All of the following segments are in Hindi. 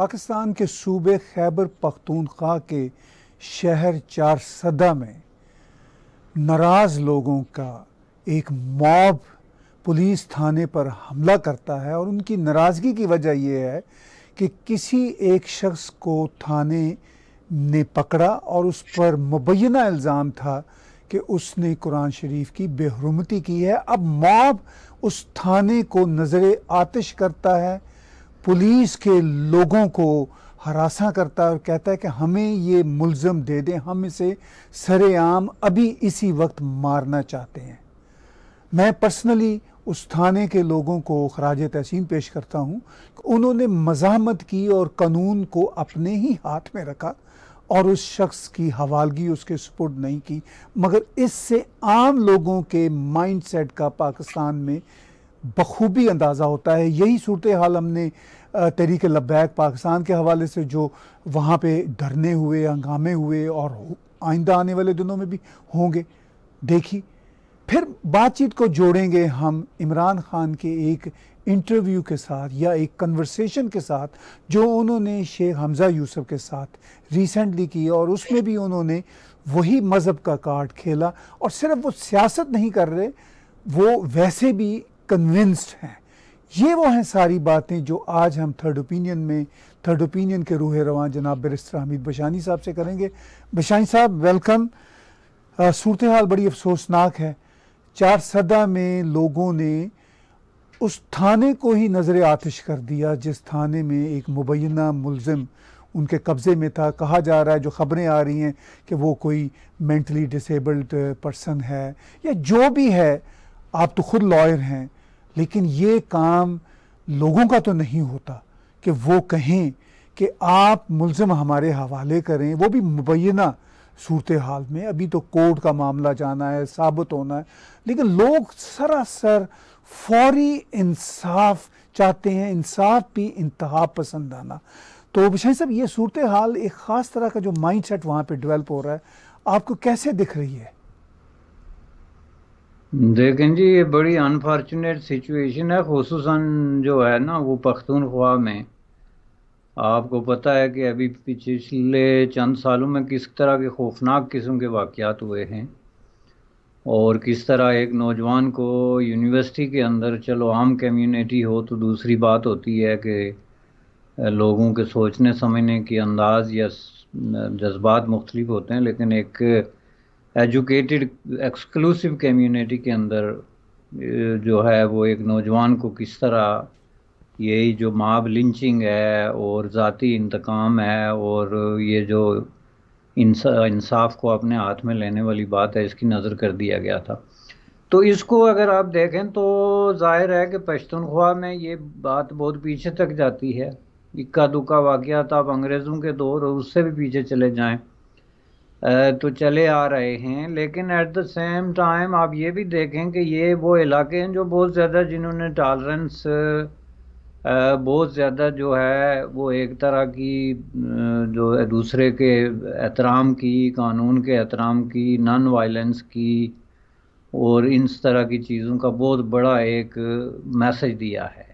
पाकिस्तान के सूबे खैबर पख्तूनख्वा के शहर चार सदा में नाराज़ लोगों का एक मॉब पुलिस थाने पर हमला करता है और उनकी नाराज़गी की वजह यह है कि किसी एक शख्स को थाने ने पकड़ा और उस पर मुबैना इल्ज़ाम था कि उसने कुरान शरीफ की बेहरमती की है अब मॉब उस थाने को नज़र आतिश करता है पुलिस के लोगों को हरासा करता है और कहता है कि हमें ये मुलज़म दे दें हम इसे सरेआम अभी इसी वक्त मारना चाहते हैं मैं पर्सनली उस थाने के लोगों को खराज तहसीन पेश करता हूँ उन्होंने मजामत की और कानून को अपने ही हाथ में रखा और उस शख्स की हवालगी उसके सपोर्ट नहीं की मगर इससे आम लोगों के माइंडसेट का पाकिस्तान में बखूबी अंदाज़ा होता है यही सूरत हाल हमने तहरीक लब्बैक पाकिस्तान के हवाले से जो वहाँ पे धरने हुए हंगामे हुए और आइंदा आने वाले दिनों में भी होंगे देखी फिर बातचीत को जोड़ेंगे हम इमरान खान के एक इंटरव्यू के साथ या एक कन्वर्सेशन के साथ जो उन्होंने शेख हमज़ा यूसुफ के साथ रिसेंटली की और उसमें भी उन्होंने वही मज़हब का कार्ड खेला और सिर्फ वो सियासत नहीं कर रहे वो वैसे भी कन्विंस्ड हैं ये वो हैं सारी बातें जो आज हम थर्ड ओपिनियन में थर्ड ओपिनियन के रूह रवान जनाब बरिस्तर हमीद बशानी साहब से करेंगे बशानी साहब वेलकम सूरत हाल बड़ी अफसोसनाक है चार सदा में लोगों ने उस थाने को ही नज़र आतिश कर दिया जिस थाने में एक मुबैना मुलम उनके कब्ज़े में था कहा जा रहा है जो ख़बरें आ रही हैं कि वो कोई मेंटली डिसेबल्ड पर्सन है या जो भी है आप तो ख़ुद लॉयर हैं लेकिन ये काम लोगों का तो नहीं होता कि वो कहें कि आप मुलम हमारे हवाले करें वो भी मुबैना सूरत हाल में अभी तो कोर्ट का मामला जाना है साबित होना है लेकिन लोग सरासर फौरी इंसाफ चाहते हैं इंसाफ भी इंतहा पसंद आना तो बिशाई साहब ये सूरत हाल एक ख़ास तरह का जो माइंड सेट वहाँ पर डिवेल्प हो रहा है आपको कैसे दिख रही है देखें जी ये बड़ी अनफॉर्चुनेट सिचुएशन है खसूस जो है ना वो पख्तूनख्वा में आपको पता है कि अभी पिछले चंद सालों में किस तरह के खौफनाक किस्म के वाक़ हुए हैं और किस तरह एक नौजवान को यूनिवर्सिटी के अंदर चलो आम कम्युनिटी हो तो दूसरी बात होती है कि लोगों के सोचने समझने के अंदाज या जज्बात मुख्तलिफ होते हैं लेकिन एक एजुकेटेड एक्सक्लूसिव कम्युनिटी के अंदर जो है वो एक नौजवान को किस तरह यही जो माब लिंचिंग है और ज़ाती इंतकाम है और ये जो इंसाफ को अपने हाथ में लेने वाली बात है इसकी नज़र कर दिया गया था तो इसको अगर आप देखें तो जाहिर है कि पश्तनख्वा में ये बात बहुत पीछे तक जाती है इक्का दुक्का वाक़ आप अंग्रेज़ों के दौर उससे भी पीछे चले जाएं तो चले आ रहे हैं लेकिन एट द सेम टाइम आप ये भी देखें कि ये वो इलाके हैं जो बहुत ज़्यादा जिन्होंने टॉलरेंस बहुत ज़्यादा जो है वो एक तरह की जो है दूसरे के एहतराम की कानून के एहतराम की नॉन वायलेंस की और इन तरह की चीज़ों का बहुत बड़ा एक मैसेज दिया है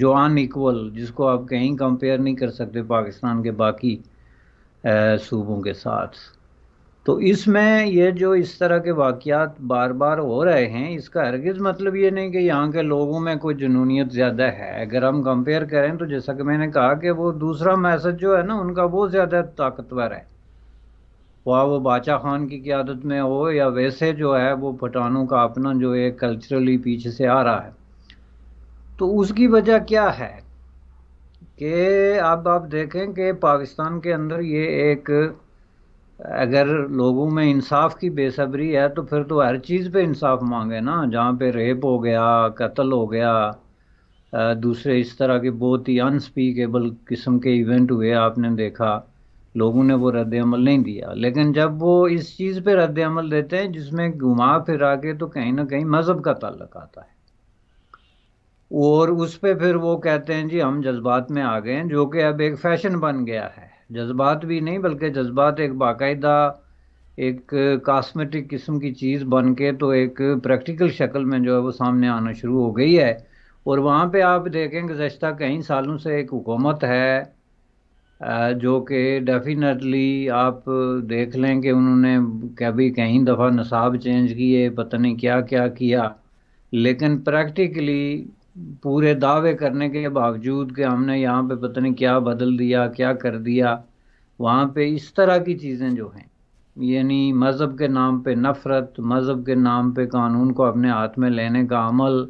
जो अनइक्वल जिसको आप कहीं कंपेयर नहीं कर सकते पाकिस्तान के बाकी सूबों के साथ तो इसमें ये जो इस तरह के वाक़ात बार बार हो रहे हैं इसका हरगिज़ मतलब ये नहीं कि यहाँ के लोगों में कोई जुनूनीत ज़्यादा है अगर हम कंपेयर करें तो जैसा कि मैंने कहा कि वो दूसरा मैसेज जो है ना उनका वो ज़्यादा ताकतवर है वाह वो बादशाह खान की क्यादत में हो या वैसे जो है वो पठानों का अपना जो है कल्चरली पीछे से आ रहा है तो उसकी वजह क्या है कि अब आप देखें कि पाकिस्तान के अंदर ये एक अगर लोगों में इंसाफ की बेसब्री है तो फिर तो हर चीज़ पे इंसाफ मांगे ना जहाँ पे रेप हो गया कत्ल हो गया दूसरे इस तरह के बहुत ही अनस्पीकेबल किस्म के इवेंट हुए आपने देखा लोगों ने वो रद्द अमल नहीं दिया लेकिन जब वो इस चीज़ पे रद्द अमल देते हैं जिसमें घुमा फिरा के तो कहीं ना कहीं मज़हब का ताल्लुक आता है और उस पर फिर वो कहते हैं जी हम जज्बात में आ गए हैं जो कि अब एक फैशन बन गया है जज्बात भी नहीं बल्कि जज्बात एक बाकायदा एक कास्मेटिक किस्म की चीज़ बन के तो एक प्रैक्टिकल शक्ल में जो है वो सामने आना शुरू हो गई है और वहाँ पे आप देखें गुज्त कई सालों से एक हुकूमत है जो कि डेफिनेटली आप देख लें कि उन्होंने कभी कहीं दफ़ा नसाब चेंज किए पता नहीं क्या क्या किया लेकिन प्रैक्टिकली पूरे दावे करने के बावजूद कि हमने यहाँ पे पता नहीं क्या बदल दिया क्या कर दिया वहाँ पे इस तरह की चीज़ें जो हैं यानी मज़हब के नाम पे नफ़रत मज़हब के नाम पे कानून को अपने हाथ में लेने का अमल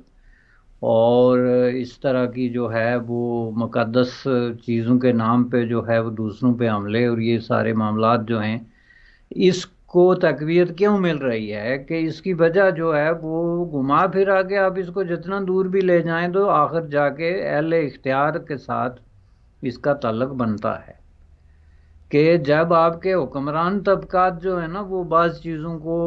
और इस तरह की जो है वो मुकदस चीज़ों के नाम पे जो है वो दूसरों पे हमले और ये सारे मामला जो हैं इस को तकवीत क्यों मिल रही है कि इसकी वजह जो है वो घुमा फिरा के आप इसको जितना दूर भी ले जाएं तो आखिर जाके अहल इख्तियार के साथ इसका तलक बनता है कि जब आपके हुक्मरान तबका जो है ना वो बाज़ चीज़ों को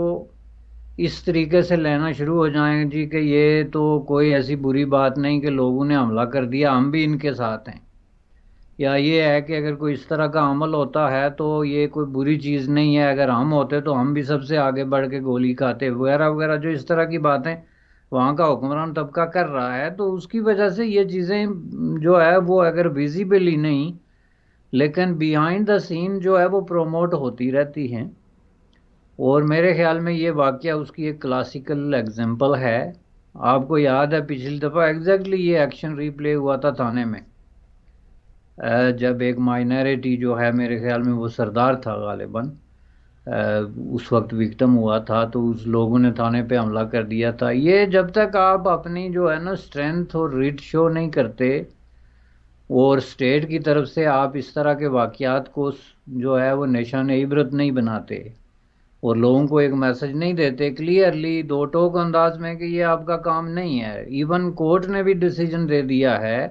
इस तरीके से लेना शुरू हो जाएंगे जी कि ये तो कोई ऐसी बुरी बात नहीं कि लोगों ने हमला कर दिया हम भी इनके साथ हैं या ये है कि अगर कोई इस तरह का अमल होता है तो ये कोई बुरी चीज़ नहीं है अगर हम होते तो हम भी सबसे आगे बढ़ के गोली खाते वगैरह वगैरह जो इस तरह की बातें वहाँ का हुक्मरान तबका कर रहा है तो उसकी वजह से ये चीज़ें जो है वो अगर विजिबली नहीं लेकिन बिहाइंड द सीन जो है वो प्रोमोट होती रहती हैं और मेरे ख्याल में ये वाक़ उसकी एक क्लासिकल एग्जाम्पल है आपको याद है पिछली दफ़ा एग्जैक्टली ये एक्शन रीप्ले हुआ था थाने में जब एक माइनॉरिटी जो है मेरे ख्याल में वो सरदार था गालिबा उस वक्त विक्टम हुआ था तो उस लोगों ने थाने पे हमला कर दिया था ये जब तक आप अपनी जो है ना स्ट्रेंथ और रिट शो नहीं करते और स्टेट की तरफ से आप इस तरह के वाक़ात को जो है वो निशान इबरत नहीं बनाते और लोगों को एक मैसेज नहीं देते क्लियरली दो टोक अंदाज में कि ये आपका काम नहीं है इवन कोर्ट ने भी डिसीजन दे दिया है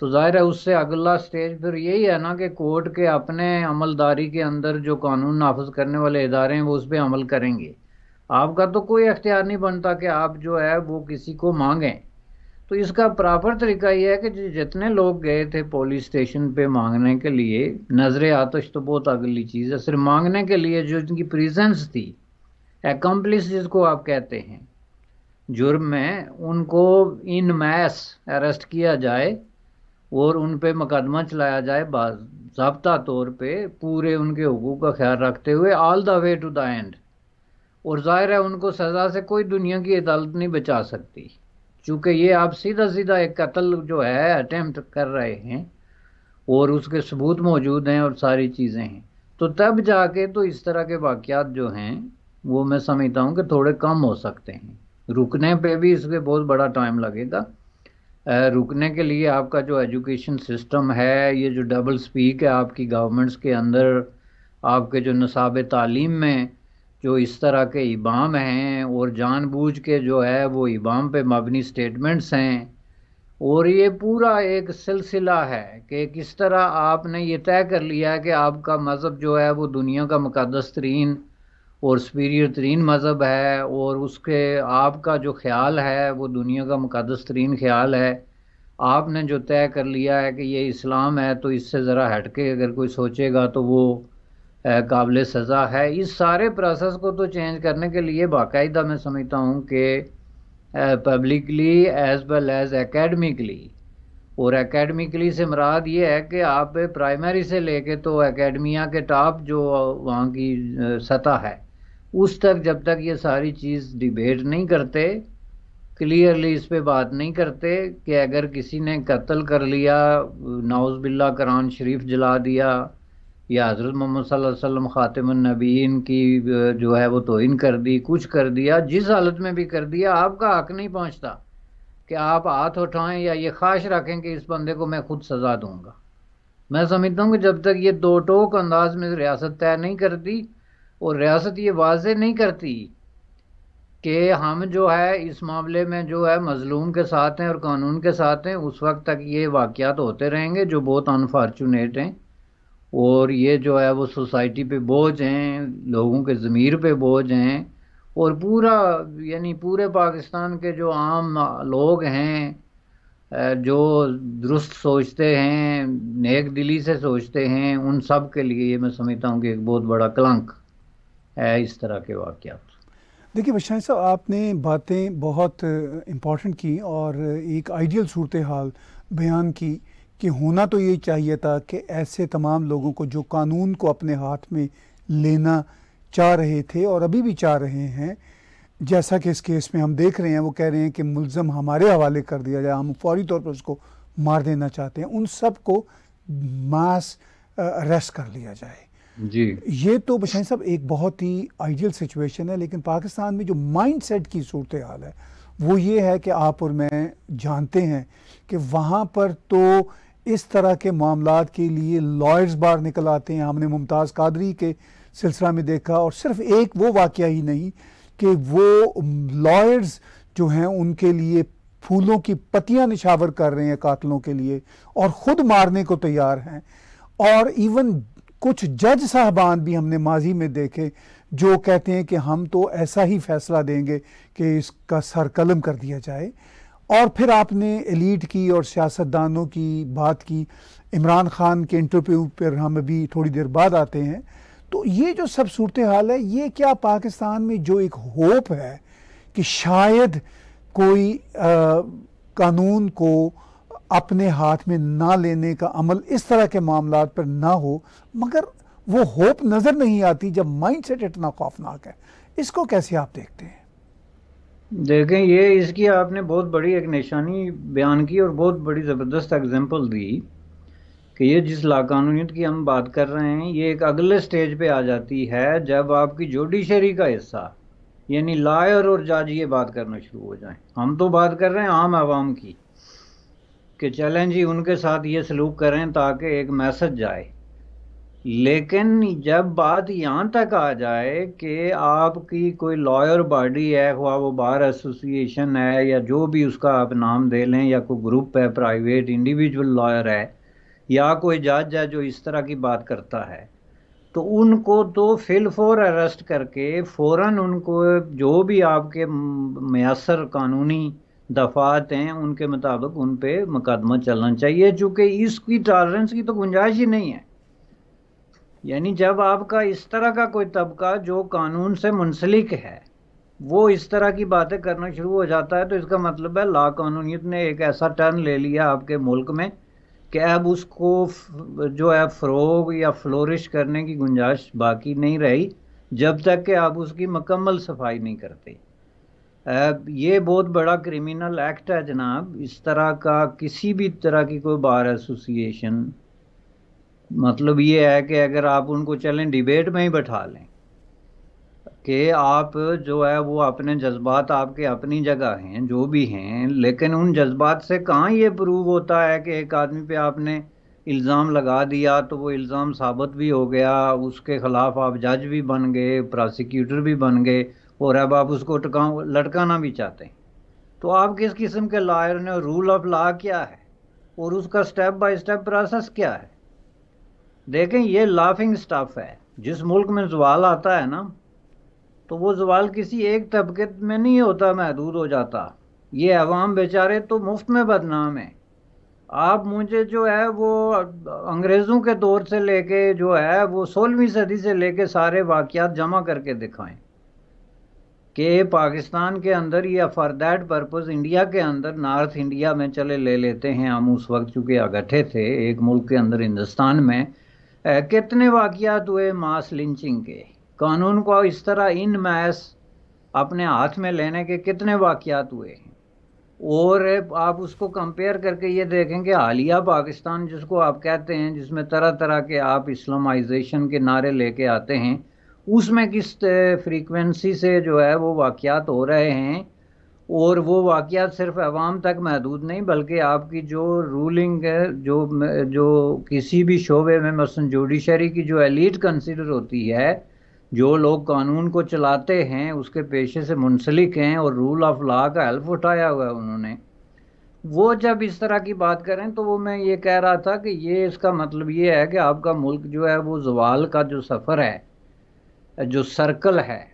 तो जाहिर है उससे अगला स्टेज फिर यही है ना कि कोर्ट के अपने अमलदारी के अंदर जो कानून नाफज करने वाले इदारे हैं वो उस पर अमल करेंगे आपका तो कोई अख्तियार नहीं बनता कि आप जो है वो किसी को मांगें तो इसका प्रॉपर तरीका यह है कि जितने लोग गए थे पुलिस स्टेशन पे मांगने के लिए नजर आतश तो बहुत अगली चीज़ है सिर्फ मांगने के लिए जो इनकी प्रेजेंस थी एकम्प्लिस जिसको आप कहते हैं जुर्म में उनको इन मैस अरेस्ट किया जाए और उन पे मुकदमा चलाया जाए जबता तौर पे पूरे उनके हकूक का ख्याल रखते हुए all the way to the end और ज़ाहिर है उनको सज़ा से कोई दुनिया की अदालत नहीं बचा सकती चूँकि ये आप सीधा सीधा एक कत्ल जो है अटैम्प्ट कर रहे हैं और उसके सबूत मौजूद हैं और सारी चीज़ें हैं तो तब जाके तो इस तरह के वाक़ात जो हैं वो मैं समझता हूँ कि थोड़े कम हो सकते हैं रुकने पे भी इसके बहुत बड़ा टाइम लगेगा रुकने के लिए आपका जो एजुकेशन सिस्टम है ये जो डबल स्पीक है आपकी गवर्नमेंट्स के अंदर आपके जो नसाब तालीम में जो इस तरह के इबाम हैं और जानबूझ के जो है वो इबाम पे मबनी स्टेटमेंट्स हैं और ये पूरा एक सिलसिला है कि किस तरह आपने ये तय कर लिया है कि आपका मज़हब जो है वो दुनिया का मुकदस तरीन और सुपीरियर तरीन मज़हब है और उसके आपका जो ख्याल है वो दुनिया का मुकदस तरीन ख्याल है आपने जो तय कर लिया है कि ये इस्लाम है तो इससे ज़रा हट के अगर कोई सोचेगा तो वो काबिल सज़ा है इस सारे प्रोसेस को तो चेंज करने के लिए बाकायदा मैं समझता हूँ कि publicly as well as academically और एकेडमिकली से मराद ये है कि आप प्राइमरी से लेके तो एकेडमिया के टॉप जो वहाँ की सतह है उस तक जब तक ये सारी चीज़ डिबेट नहीं करते क्लियरली इस पर बात नहीं करते कि अगर किसी ने कत्ल कर लिया नाउज बिल्ला करान शरीफ जला दिया या हज़रत मोहम्मद वसल्लम ख़ातमनबीन की जो है वो तोहन कर दी कुछ कर दिया जिस हालत में भी कर दिया आपका हक नहीं पहुँचता कि आप हाथ उठाएं या ये ख्वाहिश रखें कि इस बंदे को मैं खुद सज़ा दूंगा मैं समझता हूँ कि जब तक ये दो टोक अंदाज में रियासत तय नहीं करती और रियासत ये वाज नहीं करती कि हम जो है इस मामले में जो है मज़लूम के साथ हैं और कानून के साथ हैं उस वक्त तक ये वाक़ात होते रहेंगे जो बहुत अनफॉर्चुनेट हैं और ये जो है वो सोसाइटी पे बोझ हैं लोगों के ज़मीर पे बोझ हैं और पूरा यानी पूरे पाकिस्तान के जो आम लोग हैं जो दुरुस्त सोचते हैं नेक दिली से सोचते हैं उन सब के लिए ये मैं समझता हूँ कि एक बहुत बड़ा कलंक है इस तरह के वाक देखिए बशाई साहब आपने बातें बहुत इम्पॉर्टेंट की और एक आइडियल सूरत हाल बयान की कि होना तो ये चाहिए था कि ऐसे तमाम लोगों को जो कानून को अपने हाथ में लेना चाह रहे थे और अभी भी चाह रहे हैं जैसा कि इस केस में हम देख रहे हैं वो कह रहे हैं कि मुलज़म हमारे हवाले कर दिया जाए हम फौरी तौर पर उसको मार देना चाहते हैं उन सब को मास अरेस्ट कर लिया जाए जी ये तो बशाई साहब एक बहुत ही आइडियल सिचुएशन है लेकिन पाकिस्तान में जो माइंड सेट की सूरत हाल है वो ये है कि आप और मैं जानते हैं कि वहाँ पर तो इस तरह के मामला के लिए लॉयर्स बाहर निकल आते हैं हमने मुमताज़ कादरी के सिलसिला में देखा और सिर्फ एक वो वाक़ ही नहीं कि वो लॉयर्स जो हैं उनके लिए फूलों की पतियां निशावर कर रहे हैं कातलों के लिए और ख़ुद मारने को तैयार हैं और इवन कुछ जज साहबान भी हमने माजी में देखे जो कहते हैं कि हम तो ऐसा ही फैसला देंगे कि इसका सर कलम कर दिया जाए और फिर आपने एलीट की और सियासतदानों की बात की इमरान खान के इंटरव्यू पर हम अभी थोड़ी देर बाद आते हैं तो ये जो सब सूरत हाल है ये क्या पाकिस्तान में जो एक होप है कि शायद कोई आ, कानून को अपने हाथ में ना लेने का अमल इस तरह के मामला पर ना हो मगर वो होप नज़र नहीं आती जब माइंड सेट इतना खौफनाक है इसको कैसे आप देखते हैं देखें ये इसकी आपने बहुत बड़ी एक निशानी बयान की और बहुत बड़ी ज़बरदस्त एग्जांपल दी कि ये जिस लाकानूनीत की हम बात कर रहे हैं ये एक अगले स्टेज पे आ जाती है जब आपकी जोडिशरी का हिस्सा यानी लायर और जज ये बात करना शुरू हो जाए हम तो बात कर रहे हैं आम आवाम की कि चलें जी उनके साथ ये सलूक करें ताकि एक मैसेज जाए लेकिन जब बात यहाँ तक आ जाए कि आपकी कोई लॉयर बॉडी है हुआ वो बार एसोसिएशन है या जो भी उसका आप नाम दे लें या कोई ग्रुप है प्राइवेट इंडिविजुअल लॉयर है या कोई जज है जो इस तरह की बात करता है तो उनको तो फिल फॉर अरेस्ट करके फ़ौरन उनको जो भी आपके मैसर कानूनी दफात हैं उनके मुताबिक उन पर मुकदमा चलना चाहिए चूँकि इसकी टॉलरेंस की तो गुंजाइश ही नहीं है यानी जब आपका इस तरह का कोई तबका जो कानून से मुंसलिक है वो इस तरह की बातें करना शुरू हो जाता है तो इसका मतलब है ला कानूनीत ने एक ऐसा टर्न ले लिया आपके मुल्क में कि अब उसको जो है फ़रोग या फ्लोरिश करने की गुंजाइश बाकी नहीं रही जब तक कि आप उसकी मकम्मल सफाई नहीं करते ये बहुत बड़ा क्रिमिनल एक्ट है जनाब इस तरह का किसी भी तरह की कोई बार एसोसिएशन मतलब ये है कि अगर आप उनको चलें डिबेट में ही बैठा लें कि आप जो है वो अपने जज्बात आपके अपनी जगह हैं जो भी हैं लेकिन उन जज्बात से कहाँ ये प्रूव होता है कि एक आदमी पे आपने इल्ज़ाम लगा दिया तो वो इल्ज़ाम साबित भी हो गया उसके ख़िलाफ़ आप जज भी बन गए प्रोसिक्यूटर भी बन गए और अब आप उसको टकाऊ लटकाना भी चाहते हैं तो आप किस किस्म के लायर ने रूल ऑफ लॉ क्या है और उसका स्टेप बाय स्टेप प्रोसेस क्या है देखें ये लाफिंग स्टफ है जिस मुल्क में जवाल आता है ना तो वो जवाल किसी एक तबके में नहीं होता महदूद हो जाता ये अवाम बेचारे तो मुफ्त में बदनाम है आप मुझे जो है वो अंग्रेज़ों के दौर से लेके जो है वो सोलहवीं सदी से लेके सारे वाक़ जमा करके दिखाएं कि पाकिस्तान के अंदर या फॉर दैट पर्पज इंडिया के अंदर नॉर्थ इंडिया में चले ले लेते हैं हम उस वक्त चूँकि अगठे थे एक मुल्क के अंदर हिंदुस्तान में ए, कितने वाकियात हुए मास लिंचिंग के कानून को इस तरह इन मैस अपने हाथ में लेने के कितने वाकियात हुए हैं और आप उसको कंपेयर करके ये देखें कि हालिया पाकिस्तान जिसको आप कहते हैं जिसमें तरह तरह के आप इस्लामाइजेशन के नारे लेके आते हैं उसमें किस फ्रीक्वेंसी से जो है वो वाक़ात हो रहे हैं और वो वाक़ात सिर्फ आवाम तक महदूद नहीं बल्कि आपकी जो रूलिंग है जो जो किसी भी शोबे में मसन जुडिशरी की जो एलीट कंसिडर होती है जो लोग कानून को चलाते हैं उसके पेशे से मुंसलिक हैं और रूल ऑफ लॉ का हेल्प उठाया हुआ है उन्होंने वो जब इस तरह की बात करें तो वो मैं ये कह रहा था कि ये इसका मतलब ये है कि आपका मुल्क जो है वो जवाल का जो सफ़र है जो सर्कल है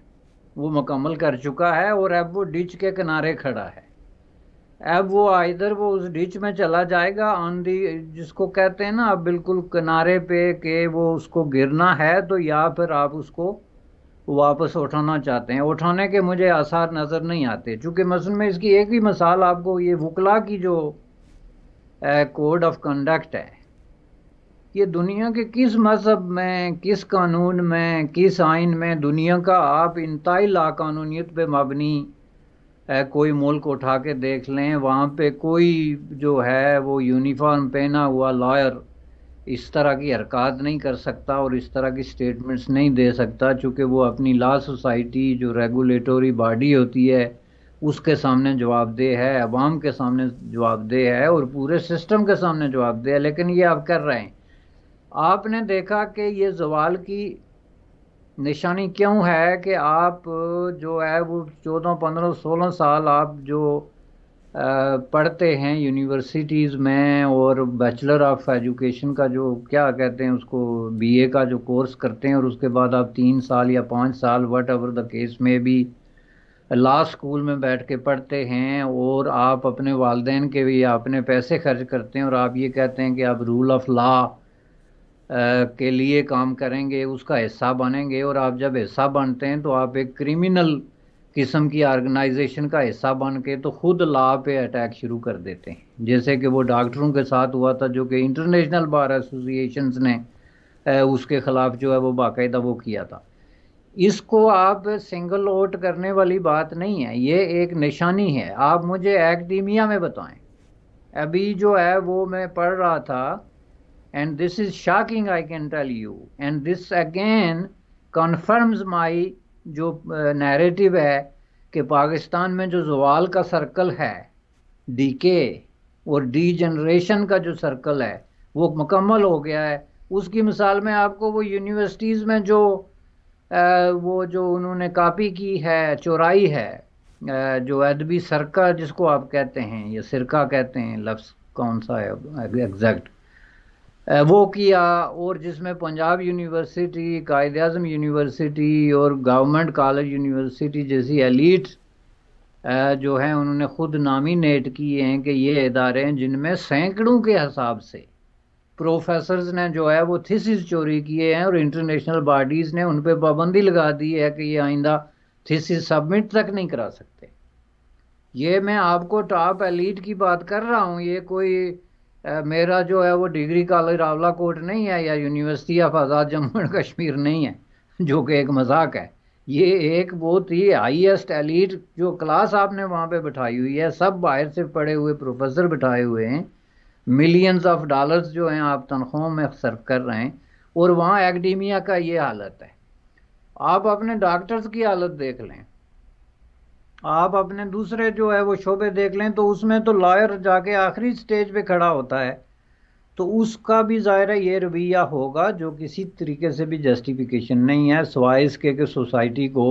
वो मुकम्मल कर चुका है और अब वो डिच के किनारे खड़ा है अब वो इधर वो उस डिच में चला जाएगा ऑन दी जिसको कहते हैं ना अब बिल्कुल किनारे पे के वो उसको गिरना है तो या फिर आप उसको वापस उठाना चाहते हैं उठाने के मुझे आसार नज़र नहीं आते चूँकि मसल में इसकी एक ही मिसाल आपको ये वकला की जो कोड ऑफ कंडक्ट है ये दुनिया के किस मज़हब में किस कानून में किस आइन में दुनिया का आप इंतई लाकानूनीत पे मबनी कोई मुल्क उठा के देख लें वहाँ पे कोई जो है वो यूनिफॉर्म पहना हुआ लॉयर इस तरह की हरकत नहीं कर सकता और इस तरह की स्टेटमेंट्स नहीं दे सकता चूँकि वो अपनी ला सोसाइटी जो रेगुलेटरी बॉडी होती है उसके सामने जवाबदेह है अवाम के सामने जवाबदेह है और पूरे सिस्टम के सामने जवाबदेह है लेकिन ये आप कर रहे हैं आपने देखा कि ये जवाल की निशानी क्यों है कि आप जो है वो चौदह पंद्रह सोलह साल आप जो पढ़ते हैं यूनिवर्सिटीज़ में और बैचलर ऑफ एजुकेशन का जो क्या कहते हैं उसको बीए का जो कोर्स करते हैं और उसके बाद आप तीन साल या पाँच साल वट एवर द केस में भी ला स्कूल में बैठ के पढ़ते हैं और आप अपने वालदेन के भी अपने पैसे खर्च करते हैं और आप ये कहते हैं कि आप रूल ऑफ लॉ के लिए काम करेंगे उसका हिस्सा बनेंगे और आप जब हिस्सा बनते हैं तो आप एक क्रिमिनल किस्म की ऑर्गेनाइजेशन का हिस्सा बन के तो खुद ला पे अटैक शुरू कर देते हैं जैसे कि वो डॉक्टरों के साथ हुआ था जो कि इंटरनेशनल बार एसोसिएशन ने उसके ख़िलाफ़ जो है वो बाकायदा वो किया था इसको आप सिंगल आउट करने वाली बात नहीं है ये एक निशानी है आप मुझे एक्डीमिया में बताएं अभी जो है वो मैं पढ़ रहा था And this is shocking, I can tell you. And this again confirms my जो नैरेटिव है कि पाकिस्तान में जो जवाल का सर्कल है डीके और डी जनरेशन का जो सर्कल है वो मुकम्मल हो गया है उसकी मिसाल में आपको वो यूनिवर्सिटीज़ में जो आ, वो जो उन्होंने कापी की है चोराई है आ, जो अदबी सरका जिसको आप कहते हैं या सिरका कहते हैं लफ्स कौन सा है एग्जैक्ट वो किया और जिसमें पंजाब यूनिवर्सिटी कायद अजम यूनिवर्सिटी और गवर्नमेंट कॉलेज यूनिवर्सिटी जैसी एलिट जो हैं उन्होंने खुद नामिनेट किए हैं कि ये इदारे हैं जिनमें सैकड़ों के हिसाब से प्रोफेसर्स ने जो है वो थीसिस चोरी किए हैं और इंटरनेशनल बॉडीज़ ने उन पर पाबंदी लगा दी है कि ये आइंदा थीसिस सबमिट तक नहीं करा सकते ये मैं आपको टॉप एलिट की बात कर रहा हूँ ये कोई मेरा जो है वो डिग्री कॉलेज रावला कोट नहीं है या university of Azad Jammu and Kashmir नहीं है जो कि एक मजाक है ये एक बहुत ही हाईएस्ट एलिट जो क्लास आपने वहाँ पे बिठाई हुई है सब बाहर से पढ़े हुए प्रोफेसर बिठाए हुए हैं मिलियंस ऑफ डॉलर्स जो हैं आप तनख्वाहों में सर्व कर रहे हैं और वहाँ एकेडमिया का ये हालत है आप अपने डॉक्टर्स की हालत देख लें आप अपने दूसरे जो है वो शोबे देख लें तो उसमें तो लॉयर जाके आखिरी स्टेज पे खड़ा होता है तो उसका भी ज़ाहिर है ये रवैया होगा जो किसी तरीके से भी जस्टिफिकेशन नहीं है सवाए इसके कि सोसाइटी को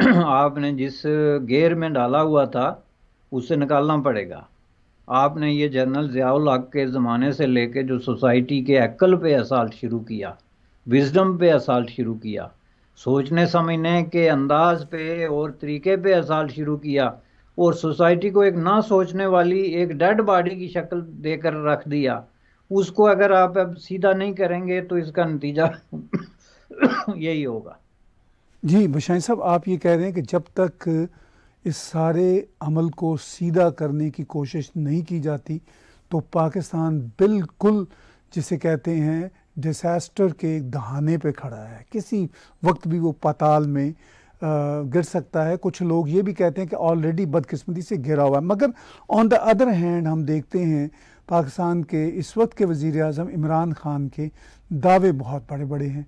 आपने जिस गेयर में डाला हुआ था उससे निकालना पड़ेगा आपने ये जनरल ज़ियाउल हक के ज़माने से लेके जो सोसाइटी के अक्ल पे असाल्ट शुरू किया विजडम पे असाल्ट शुरू किया सोचने समझने के अंदाज पे और तरीके पे असाल शुरू किया और सोसाइटी को एक ना सोचने वाली एक डेड बॉडी की शक्ल देकर रख दिया उसको अगर आप अब सीधा नहीं करेंगे तो इसका नतीजा यही होगा जी बशाई साहब आप ये कह रहे हैं कि जब तक इस सारे अमल को सीधा करने की कोशिश नहीं की जाती तो पाकिस्तान बिल्कुल जिसे कहते हैं डिसास्टर के दहाने पे खड़ा है किसी वक्त भी वो पताल में गिर सकता है कुछ लोग ये भी कहते हैं कि ऑलरेडी बदकिस्मती से घिरा हुआ है मगर ऑन द अदर हैंड हम देखते हैं पाकिस्तान के इस वक्त के वज़ी अजम इमरान ख़ान के दावे बहुत बड़े बड़े हैं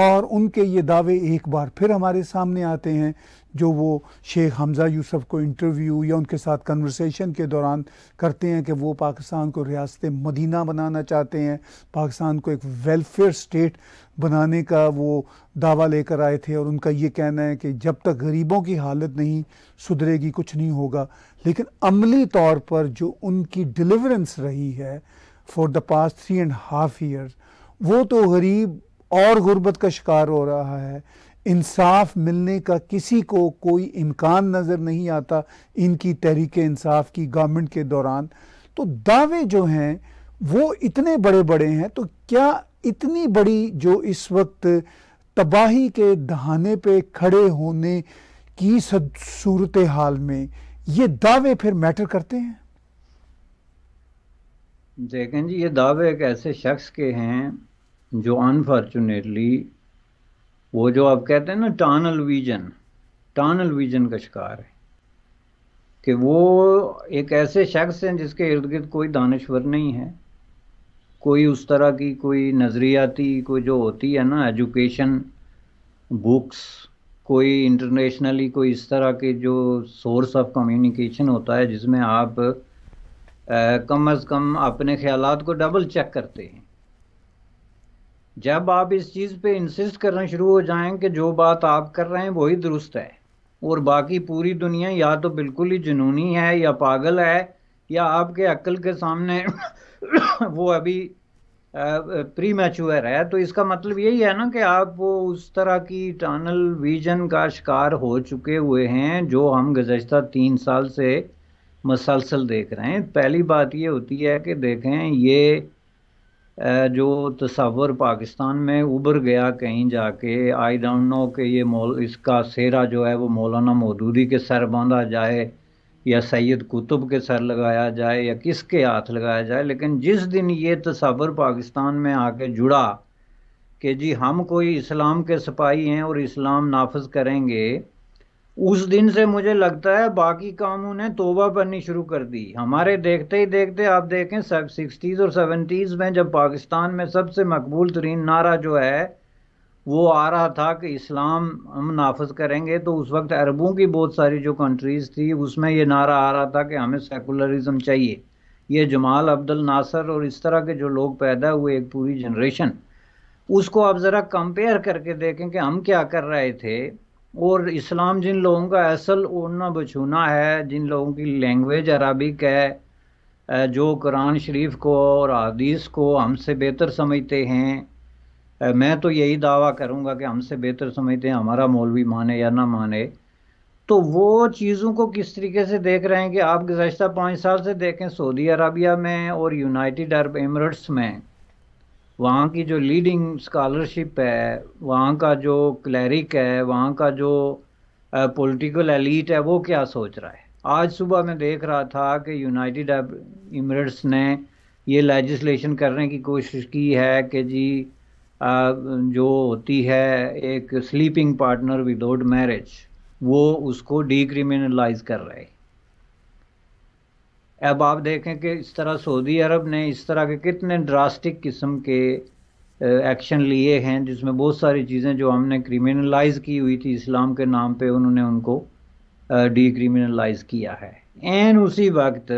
और उनके ये दावे एक बार फिर हमारे सामने आते हैं जो वो शेख हमज़ा यूसुफ को इंटरव्यू या उनके साथ कन्वर्सेशन के दौरान करते हैं कि वो पाकिस्तान को रियासत मदीना बनाना चाहते हैं पाकिस्तान को एक वेलफेयर स्टेट बनाने का वो दावा लेकर आए थे और उनका ये कहना है कि जब तक गरीबों की हालत नहीं सुधरेगी कुछ नहीं होगा लेकिन अमली तौर पर जो उनकी डिलीवरेंस रही है for the past three and half year वो तो गरीब और गुर्बत का शिकार हो रहा है इंसाफ मिलने का किसी को कोई इम्कान नज़र नहीं आता इनकी तहरीक इंसाफ की गवर्नमेंट के दौरान तो दावे जो हैं वो इतने बड़े बड़े हैं तो क्या इतनी बड़ी जो इस वक्त तबाही के दहाने पे खड़े होने की सूरत हाल में ये दावे फिर मैटर करते हैं देखें जी ये दावे एक ऐसे शख्स के हैं जो अनफॉर्चुनेटली वो जो आप कहते हैं ना टानल विजन टानल विजन का शिकार है कि वो एक ऐसे शख्स हैं जिसके इर्द गिर्द कोई दानश्वर नहीं है कोई उस तरह की कोई नज़रियाती कोई जो होती है ना एजुकेशन बुक्स कोई इंटरनेशनली कोई इस तरह के जो सोर्स ऑफ कम्युनिकेशन होता है जिसमें आप आ, कम अज़ कम अपने ख्यालात को डबल चेक करते हैं जब आप इस चीज़ पे इंसिस्ट करना शुरू हो जाएं कि जो बात आप कर रहे हैं वही दुरुस्त है और बाकी पूरी दुनिया या तो बिल्कुल ही जुनूनी है या पागल है या आपके अक्ल के सामने वो अभी प्री मैच्योर है तो इसका मतलब यही है ना कि आप वो उस तरह की टनल विजन का शिकार हो चुके हुए हैं जो हम गुजशत तीन साल से मसलसल देख रहे हैं पहली बात ये होती है कि देखें ये जो तस्वर पाकिस्तान में उभर गया कहीं जाके आई डोंट नो कि ये मौल इसका सेरा जो है वो मौलाना मौदूदी के सर बांधा जाए या सैयद कुतुब के सर लगाया जाए या किसके हाथ लगाया जाए लेकिन जिस दिन ये तस्वर पाकिस्तान में आके जुड़ा कि जी हम कोई इस्लाम के सिपाही हैं और इस्लाम नाफज करेंगे उस दिन से मुझे लगता है बाकी कामों ने तोबा करनी शुरू कर दी हमारे देखते ही देखते आप देखें सिक्सटीज़ और सेवेंटीज़ में जब पाकिस्तान में सबसे मकबूल तरीन नारा जो है वो आ रहा था कि इस्लाम हम नाफज करेंगे तो उस वक्त अरबों की बहुत सारी जो कंट्रीज़ थी उसमें ये नारा आ रहा था कि हमें सेकुलरिज्म चाहिए ये जमाल अब्दुल नासर और इस तरह के जो लोग पैदा हुए एक पूरी जनरेशन उसको आप ज़रा कंपेयर करके देखें कि हम क्या कर रहे थे और इस्लाम जिन लोगों का असल ओढ़ना बछूना है जिन लोगों की लैंग्वेज अरबिक है जो कुरान शरीफ को और हदीस को हमसे बेहतर समझते हैं मैं तो यही दावा करूँगा कि हमसे बेहतर समझते हैं हमारा मौलवी माने या ना माने तो वो चीज़ों को किस तरीके से देख रहे हैं कि आप गुजशत पाँच साल से देखें सऊदी अरबिया में और यूनाइटेड अरब एमरेट्स में वहाँ की जो लीडिंग स्कॉलरशिप है वहाँ का जो क्लैरिक है वहाँ का जो पॉलिटिकल एलीट है वो क्या सोच रहा है आज सुबह मैं देख रहा था कि यूनाइटेड अरब इमरेट्स ने ये लेजिस्लेशन करने की कोशिश की है कि जी जो होती है एक स्लीपिंग पार्टनर विदाउट मैरिज वो उसको डिक्रिमिनलाइज कर रहे अब आप देखें कि इस तरह सऊदी अरब ने इस तरह के कितने ड्रास्टिक किस्म के एक्शन लिए हैं जिसमें बहुत सारी चीज़ें जो हमने क्रिमिनलाइज की हुई थी इस्लाम के नाम पे उन्होंने उनको डिक्रिमिनलाइज किया है एन उसी वक्त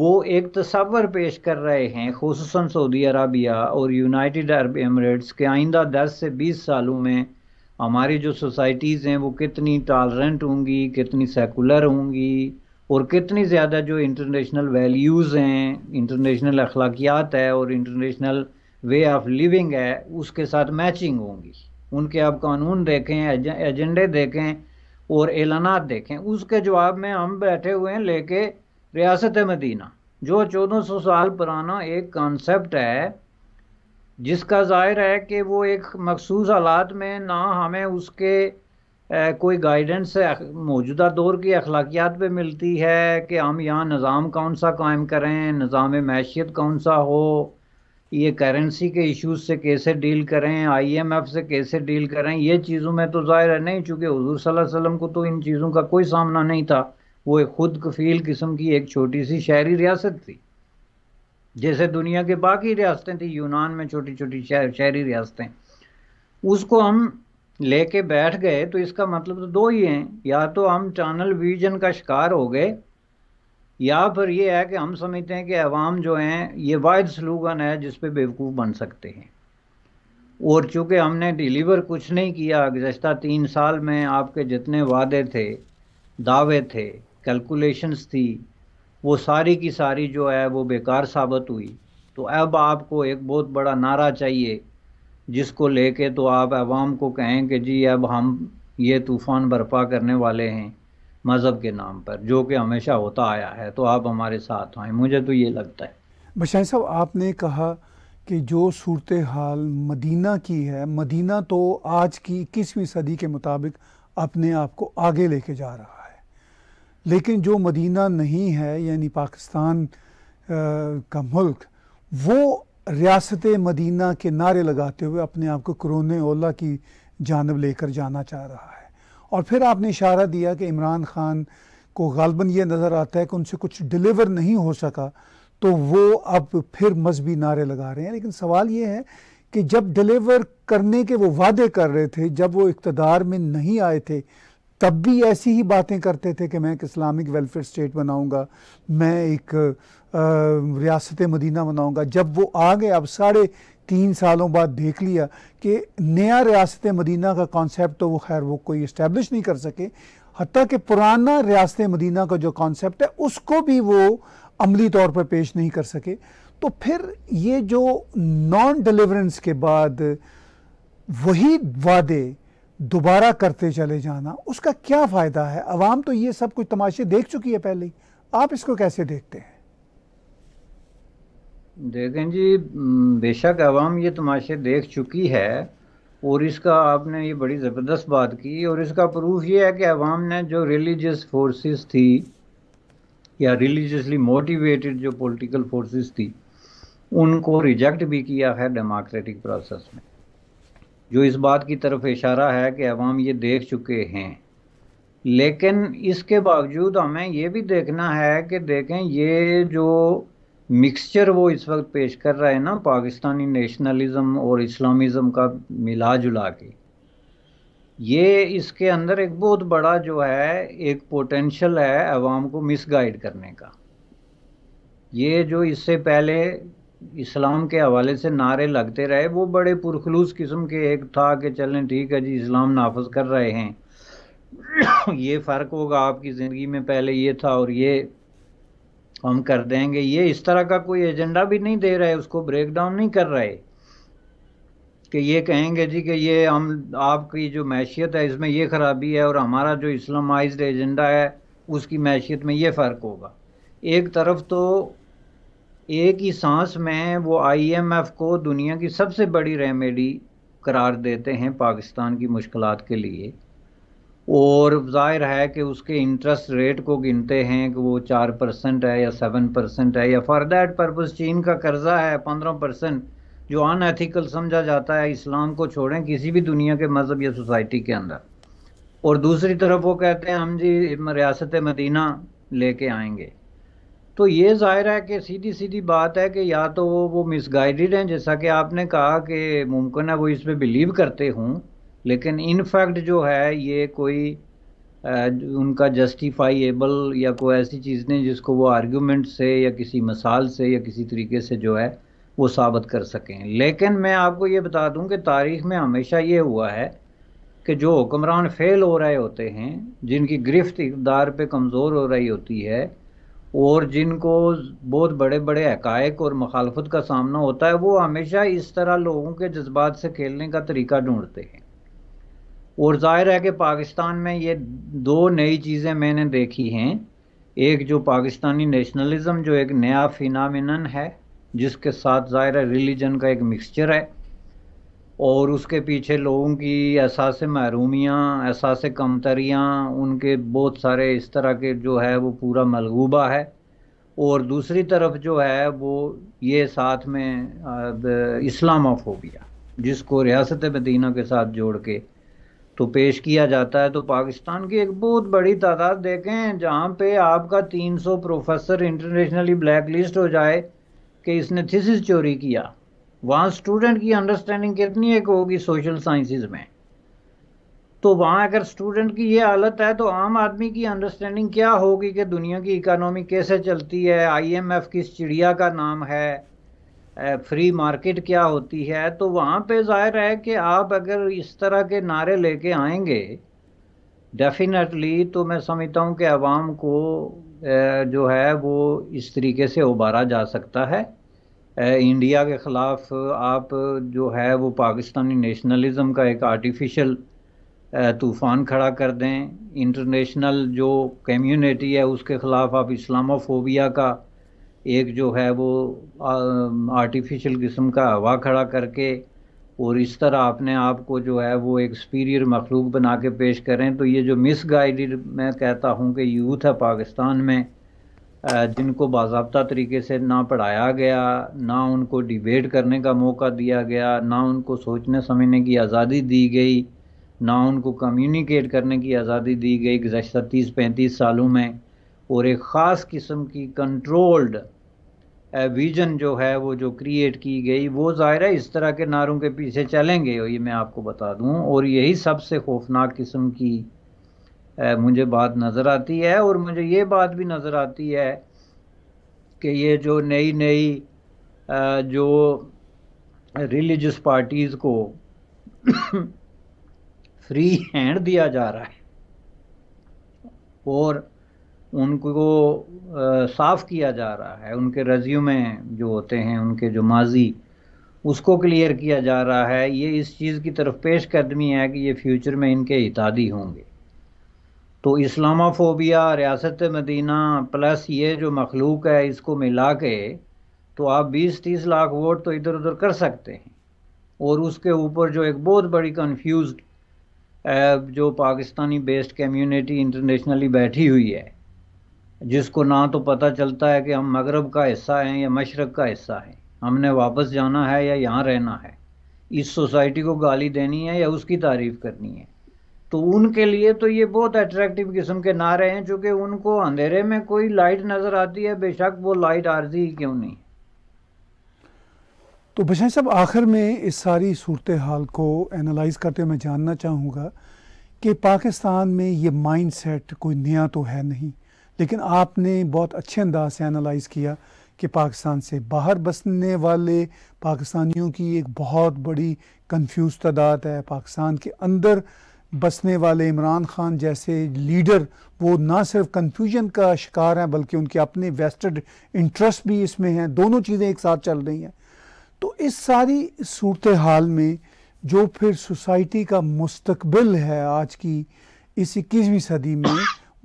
वो एक तस्वर पेश कर रहे हैं खूस सऊदी अरबिया और यूनाइटेड अरब एमरेट्स के आइंदा दस से बीस सालों में हमारी जो सोसाइटीज़ हैं वो कितनी टॉलरेंट होंगी कितनी सेकुलर होंगी और कितनी ज़्यादा जो इंटरनेशनल वैल्यूज़ हैं इंटरनेशनल अखलाकियात है और इंटरनेशनल वे ऑफ लिविंग है उसके साथ मैचिंग होंगी उनके आप कानून देखें एजेंडे देखें और ऐलाना देखें उसके जवाब में हम बैठे हुए हैं लेके रियासत मदीना जो 1400 साल पुराना एक कॉन्सेप्ट है जिसका जाहिर है कि वो एक मखसूस हालात में ना हमें उसके कोई गाइडेंस मौजूदा दौर की अखलाकियात पे मिलती है कि हम यहाँ निज़ाम कौन सा कायम करें निज़ाम मैशियत कौन सा हो ये करेंसी के इश्यूज से कैसे डील करें आईएमएफ से कैसे डील करें ये चीज़ों में तो ज़ाहिर है नहीं चूँकि हजूर सल्लल्लाहु अलैहि वसल्लम को तो इन चीज़ों का कोई सामना नहीं था वो एक खुद कफील किस्म की एक छोटी सी शहरी रियासत थी जैसे दुनिया के बाकी रियासतें थी यूनान में छोटी छोटी शहरी रियासतें उसको हम लेके बैठ गए तो इसका मतलब तो दो ही हैं या तो हम चैनल विजन का शिकार हो गए या फिर ये है कि हम समझते हैं कि अवाम जो हैं ये वाद स्लोगन है जिस पे बेवकूफ़ बन सकते हैं और चूँकि हमने डिलीवर कुछ नहीं किया गुजशत तीन साल में आपके जितने वादे थे दावे थे कैलकुलेशंस थी वो सारी की सारी जो है वो बेकार साबित हुई तो अब आपको एक बहुत बड़ा नारा चाहिए जिसको लेके तो आप अवाम को कहें कि जी अब हम ये तूफ़ान बर्पा करने वाले हैं मज़हब के नाम पर जो कि हमेशा होता आया है तो आप हमारे साथ आएँ मुझे तो ये लगता है बशाई साहब आपने कहा कि जो सूरत हाल मदीना की है मदीना तो आज की इक्कीसवीं सदी के मुताबिक अपने आप को आगे लेके जा रहा है लेकिन जो मदीना नहीं है यानी पाकिस्तान आ, का मुल्क वो रियासत मदीना के नारे लगाते हुए अपने आप को करोने ओला की जानब लेकर जाना चाह रहा है और फिर आपने इशारा दिया कि इमरान ख़ान को गालबन ये नज़र आता है कि उनसे कुछ डिलीवर नहीं हो सका तो वो अब फिर मजहबी नारे लगा रहे हैं लेकिन सवाल ये है कि जब डिलीवर करने के वो वादे कर रहे थे जब वो इकतदार में नहीं आए थे तब भी ऐसी ही बातें करते थे कि मैं एक इस्लामिक वेलफेयर स्टेट बनाऊंगा मैं एक रियासत मदीना बनाऊँगा जब वो आ गए अब साढ़े तीन सालों बाद देख लिया कि नया रियासत मदीना का कॉन्सेप्ट तो वो खैर वो कोई इस्टेब्लिश नहीं कर सके हती कि पुराना रियासत मदीना का जो कॉन्सेप्ट है उसको भी वो अमली तौर पर पेश नहीं कर सके तो फिर ये जो नॉन डिलीवरेंस के बाद वही वादे दोबारा करते चले जाना उसका क्या फ़ायदा है आवाम तो ये सब कुछ तमाशे देख चुकी है पहले ही आप इसको कैसे देखते हैं देखें जी बेशक आवाम ये तमाशे देख चुकी है और इसका आपने ये बड़ी ज़बरदस्त बात की और इसका प्रूफ ये है कि आवाम ने जो रिलीजियस फोर्सेस थी या रिलीजियसली मोटिवेटेड जो पॉलिटिकल फोर्सेस थी उनको रिजेक्ट भी किया है डेमोक्रेटिक प्रोसेस में जो इस बात की तरफ इशारा है कि आवाम ये देख चुके हैं लेकिन इसके बावजूद हमें ये भी देखना है कि देखें ये जो मिक्सचर वो इस वक्त पेश कर रहा है ना पाकिस्तानी नेशनलिज्म और इस्लामिज़म का मिला जुला के ये इसके अंदर एक बहुत बड़ा जो है एक पोटेंशल है अवाम को मिसगाइड करने का ये जो इससे पहले इस्लाम के हवाले से नारे लगते रहे वो बड़े पुरखलूस किस्म के एक था कि चलें ठीक है जी इस्लाम नाफज कर रहे हैं ये फ़र्क होगा आपकी ज़िंदगी में पहले ये था और ये हम कर देंगे ये इस तरह का कोई एजेंडा भी नहीं दे रहे उसको ब्रेक डाउन नहीं कर रहे कि ये कहेंगे जी कि ये हम आपकी जो मैशियत है इसमें ये खराबी है और हमारा जो इस्लामाइज्ड एजेंडा है उसकी मैशियत में ये फ़र्क होगा एक तरफ तो एक ही सांस में वो आईएमएफ को दुनिया की सबसे बड़ी रेमेडी करार देते हैं पाकिस्तान की मुश्किल के लिए और जाहिर है कि उसके इंटरेस्ट रेट को गिनते हैं कि वो चार परसेंट है या सेवन परसेंट है या फॉर दैट पर्पज़ चीन का कर्जा है पंद्रह परसेंट जो अनएथिकल समझा जाता है इस्लाम को छोड़ें किसी भी दुनिया के मज़हब या सोसाइटी के अंदर और दूसरी तरफ वो कहते हैं हम जी रियासत मदीना लेके आएंगे तो ये ज़ाहिर है कि सीधी सीधी बात है कि या तो वो वो मिसगाइडेड हैं जैसा कि आपने कहा कि मुमकिन है वो इस पर बिलीव करते हों लेकिन इनफैक्ट जो है ये कोई आ, उनका जस्टिफाइएबल या कोई ऐसी चीज़ नहीं जिसको वो आर्ग्यूमेंट से या किसी मसाल से या किसी तरीके से जो है वो साबित कर सकें लेकिन मैं आपको ये बता दूं कि तारीख़ में हमेशा ये हुआ है कि जो हुक्मरान फेल हो रहे होते हैं जिनकी गिरफ्त इकदार पे कमज़ोर हो रही होती है और जिनको बहुत बड़े बड़े हकायक और मखालफत का सामना होता है वो हमेशा इस तरह लोगों के जज्बात से खेलने का तरीका ढूंढते हैं और ज़ाहिर है कि पाकिस्तान में ये दो नई चीज़ें मैंने देखी हैं एक जो पाकिस्तानी नेशनलिज़म जो एक नया फिनामिनन है जिसके साथ ज़ाहिर है रिलीजन का एक मिक्सचर है और उसके पीछे लोगों की एहसास महरूमियाँ एहसास कमतरियाँ उनके बहुत सारे इस तरह के जो है वो पूरा मलगूबा है और दूसरी तरफ जो है वो ये साथ में हो गया जिसको रियासत मदीना के साथ जोड़ के तो पेश किया जाता है तो पाकिस्तान की एक बहुत बड़ी तादाद देखें जहाँ पे आपका 300 प्रोफेसर इंटरनेशनली ब्लैक लिस्ट हो जाए कि इसने थीसिस चोरी किया वहाँ स्टूडेंट की अंडरस्टैंडिंग कितनी एक होगी सोशल साइंसेज में तो वहाँ अगर स्टूडेंट की ये हालत है तो आम आदमी की अंडरस्टैंडिंग क्या होगी कि दुनिया की इकानमी कैसे चलती है आईएमएफ किस चिड़िया का नाम है फ्री मार्केट क्या होती है तो वहाँ पे जाहिर है कि आप अगर इस तरह के नारे लेके आएंगे डेफिनेटली तो मैं समझता हूँ कि आवाम को जो है वो इस तरीके से उबारा जा सकता है इंडिया के ख़िलाफ़ आप जो है वो पाकिस्तानी नेशनलिज़म का एक आर्टिफिशियल तूफ़ान खड़ा कर दें इंटरनेशनल जो कम्युनिटी है उसके ख़िलाफ़ आप इस्लामोफोबिया का एक जो है वो आर्टिफिशियल किस्म का हवा खड़ा करके और इस तरह अपने आप को जो है वो एक सुपीरियर मखलूक बना के पेश करें तो ये जो मिस गाइडेड मैं कहता हूँ कि यूथ है पाकिस्तान में जिनको बाबा तरीके से ना पढ़ाया गया ना उनको डिबेट करने का मौका दिया गया ना उनको सोचने समझने की आज़ादी दी गई ना उनको कम्युनिकेट करने की आज़ादी दी गई गुजशत तीस पैंतीस सालों में और एक ख़ास किस्म की कंट्रोल्ड विजन जो है वो जो क्रिएट की गई वो ज़ाहिर है इस तरह के नारों के पीछे चलेंगे और ये मैं आपको बता दूं और यही सबसे खौफनाक किस्म की मुझे बात नज़र आती है और मुझे ये बात भी नज़र आती है कि ये जो नई नई जो रिलीजस पार्टीज़ को फ्री हैंड दिया जा रहा है और उनको साफ़ किया जा रहा है उनके में जो होते हैं उनके जो माजी उसको क्लियर किया जा रहा है ये इस चीज़ की तरफ पेश कदमी है कि ये फ्यूचर में इनके इतादी होंगे तो इस्लामाफोबिया रियासत मदीना प्लस ये जो मखलूक है इसको मिला के तो आप 20-30 लाख वोट तो इधर उधर कर सकते हैं और उसके ऊपर जो एक बहुत बड़ी कन्फ्यूज जो पाकिस्तानी बेस्ड कम्युनिटी इंटरनेशनली बैठी हुई है जिसको ना तो पता चलता है कि हम मगरब का हिस्सा हैं या मशरक़ का हिस्सा हैं हमने वापस जाना है या यहाँ रहना है इस सोसाइटी को गाली देनी है या उसकी तारीफ़ करनी है तो उनके लिए तो ये बहुत अट्रैक्टिव किस्म के नारे हैं चूँकि उनको अंधेरे में कोई लाइट नज़र आती है बेशक वो लाइट आर्जी ही क्यों नहीं तो बशाई साहब आखिर में इस सारी सूरत हाल को एनालाइज करते हुए मैं जानना चाहूँगा कि पाकिस्तान में ये माइंड सेट कोई नया तो है नहीं लेकिन आपने बहुत अच्छे अंदाज से एनालाइज़ किया कि पाकिस्तान से बाहर बसने वाले पाकिस्तानियों की एक बहुत बड़ी कंफ्यूज तादाद है पाकिस्तान के अंदर बसने वाले इमरान खान जैसे लीडर वो ना सिर्फ कन्फ्यूजन का शिकार हैं बल्कि उनके अपने वेस्टेड इंटरेस्ट भी इसमें हैं दोनों चीज़ें एक साथ चल रही हैं तो इस सारी सूरत हाल में जो फिर सोसाइटी का मुस्तबिल है आज की इस इक्कीसवीं सदी में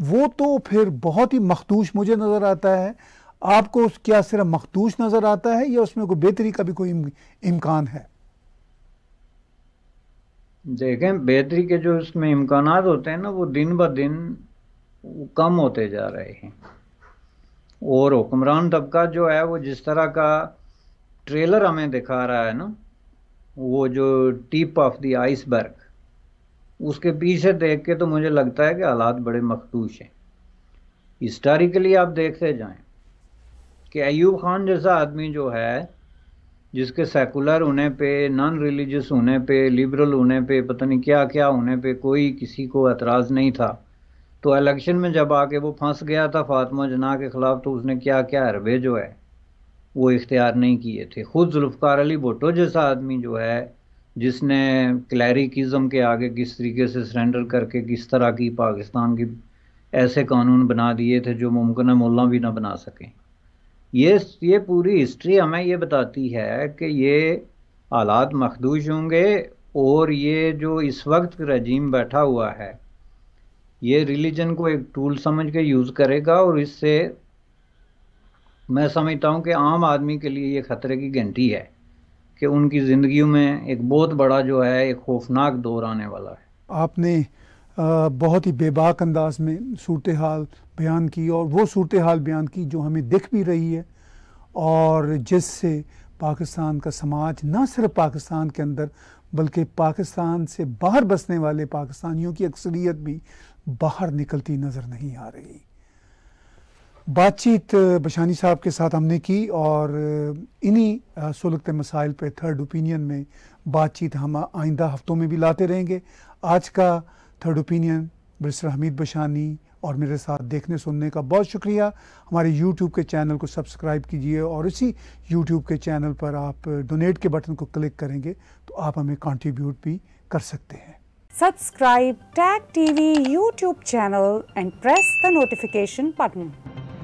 वो तो फिर बहुत ही मखदूश मुझे नज़र आता है आपको क्या सिर्फ मखदूश नज़र आता है या उसमें कोई बेहतरी का भी कोई इम्कान है देखें बेहतरी के जो उसमें इम्कान होते हैं ना वो दिन ब दिन कम होते जा रहे हैं और हुक्मरान तबका जो है वो जिस तरह का ट्रेलर हमें दिखा रहा है ना वो जो टिप ऑफ द आइसबर्ग उसके पीछे देख के तो मुझे लगता है कि हालात बड़े मखदूश हैं हिस्टारिकली आप देखते जाएं कि अयूब खान जैसा आदमी जो है जिसके सेकुलर होने पे नॉन रिलीजियस होने पे लिबरल होने पे पता नहीं क्या क्या होने पे कोई किसी को एतराज़ नहीं था तो इलेक्शन में जब आके वो फंस गया था फातमा जना के ख़िलाफ़ तो उसने क्या क्या हरबे जो है वो इख्तियार नहीं किए थे खुद जुल्फ़ार अली भुट्टो जैसा आदमी जो है जिसने क्लैरिकिज़म के आगे किस तरीके से सरेंडर करके किस तरह की पाकिस्तान की ऐसे कानून बना दिए थे जो मुमकिन मोल्ला भी ना बना सकें ये ये पूरी हिस्ट्री हमें ये बताती है कि ये हालात मखदूश होंगे और ये जो इस वक्त रजीम बैठा हुआ है ये रिलीजन को एक टूल समझ के यूज़ करेगा और इससे मैं समझता हूँ कि आम आदमी के लिए ये ख़तरे की घंटी है कि उनकी ज़िंदगी में एक बहुत बड़ा जो है एक खौफनाक दौर आने वाला है आपने बहुत ही बेबाक अंदाज में सूरत हाल बयान की और वो सूरत हाल बयान की जो हमें दिख भी रही है और जिससे पाकिस्तान का समाज ना सिर्फ पाकिस्तान के अंदर बल्कि पाकिस्तान से बाहर बसने वाले पाकिस्तानियों की अक्सरियत भी बाहर निकलती नज़र नहीं आ रही बातचीत बशानी साहब के साथ हमने की और इन्हीं सोलगत मसाइल पे थर्ड ओपिनियन में बातचीत हम आइंदा हफ्तों में भी लाते रहेंगे आज का third opinion mister Hamid Bashani और मेरे साथ देखने सुनने का बहुत शुक्रिया हमारे YouTube के चैनल को सब्सक्राइब कीजिए और इसी YouTube के चैनल पर आप डोनेट के बटन को क्लिक करेंगे तो आप हमें कंट्रीब्यूट भी कर सकते हैं subscribe tag TV YouTube channel and press the notification button